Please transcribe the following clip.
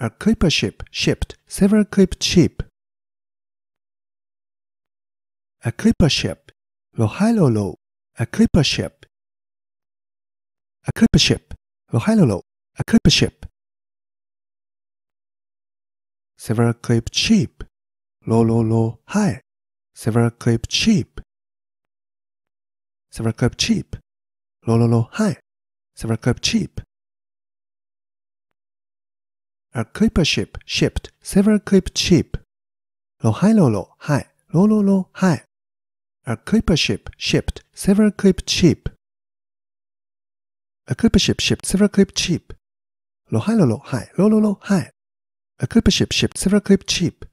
A clipper ship shipped several clipped sheep. A clipper ship. Lohailolo. A clipper ship. A clipper ship. Lohailolo. A clipper ship. Several clipped sheep. Lo lo lo hi. Several clipped sheep. Several clipped sheep. Lo lo lo hi. Several clipped sheep. A clipper ship shipped several clipped Lo hi lo lo hi lo lo lo clipper ship shipped several clipped clipper ship shipped several clipped Lo hi lo lo hi lo lo lo clipper ship shipped several clipped sheep。